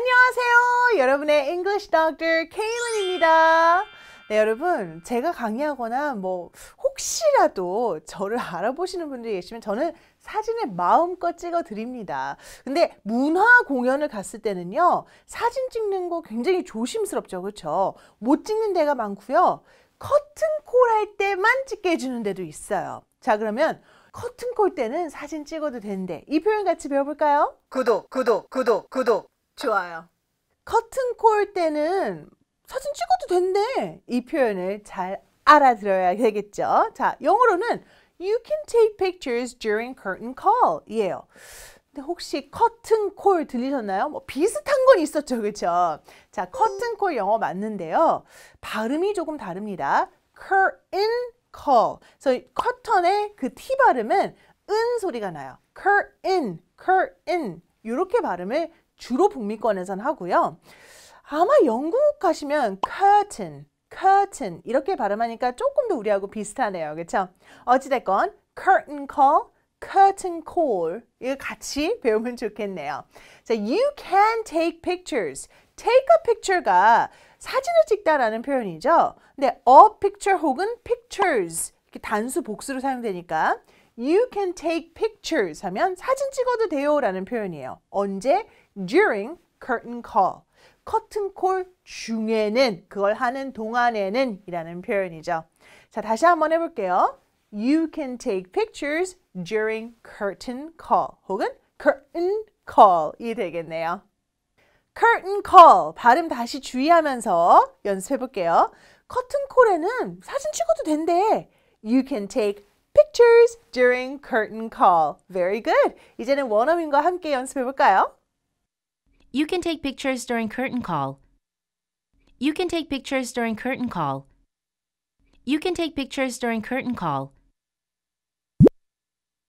안녕하세요. 여러분의 English Doctor 케이런입니다. 네, 여러분, 제가 강의하거나 뭐 혹시라도 저를 알아보시는 분들이 계시면 저는 사진을 마음껏 찍어 드립니다. 근데 문화 공연을 갔을 때는요. 사진 찍는 거 굉장히 조심스럽죠. 그렇죠? 못 찍는 데가 많고요. 커튼콜 할 때만 찍게 해주는 데도 있어요. 자, 그러면 커튼콜 때는 사진 찍어도 되는데 이 표현 같이 배워볼까요? 구독, 구독, 구독, 구독. 좋아요. 커튼콜 때는 사진 찍어도 된대. 이 표현을 잘 알아들어야 되겠죠. 자, 영어로는 You can take pictures during curtain call 이에요. 근데 혹시 커튼콜 들리셨나요? 뭐 비슷한 건 있었죠. 그렇죠? 자, 커튼콜 영어 맞는데요. 발음이 조금 다릅니다. curtain call. 그래서 커튼의 그 T 발음은 은 소리가 나요. curtain, curtain 이렇게 발음을 주로 북미권에선 하고요. 아마 영국 가시면 curtain, curtain 이렇게 발음하니까 조금 더 우리하고 비슷하네요. 그렇죠? 어찌됐건 curtain call, curtain call 이거 같이 배우면 좋겠네요. 자, you can take pictures. take a picture가 사진을 찍다라는 표현이죠. 근데 a picture 혹은 pictures 이렇게 단수 복수로 사용되니까 you can take pictures 하면 사진 찍어도 돼요 라는 표현이에요. 언제? during curtain call. 커튼콜 중에는 그걸 하는 동안에는 이라는 표현이죠. 자, 다시 한번 해볼게요. You can take pictures during curtain call 혹은 curtain call이 되겠네요. curtain call 발음 다시 주의하면서 연습해 볼게요. 커튼콜에는 사진 찍어도 된대. You can take pictures during curtain call. Very good. 이제는 원어민과 함께 연습해 볼까요? You can take pictures during curtain call. You can take pictures during curtain call. You can take pictures during curtain call.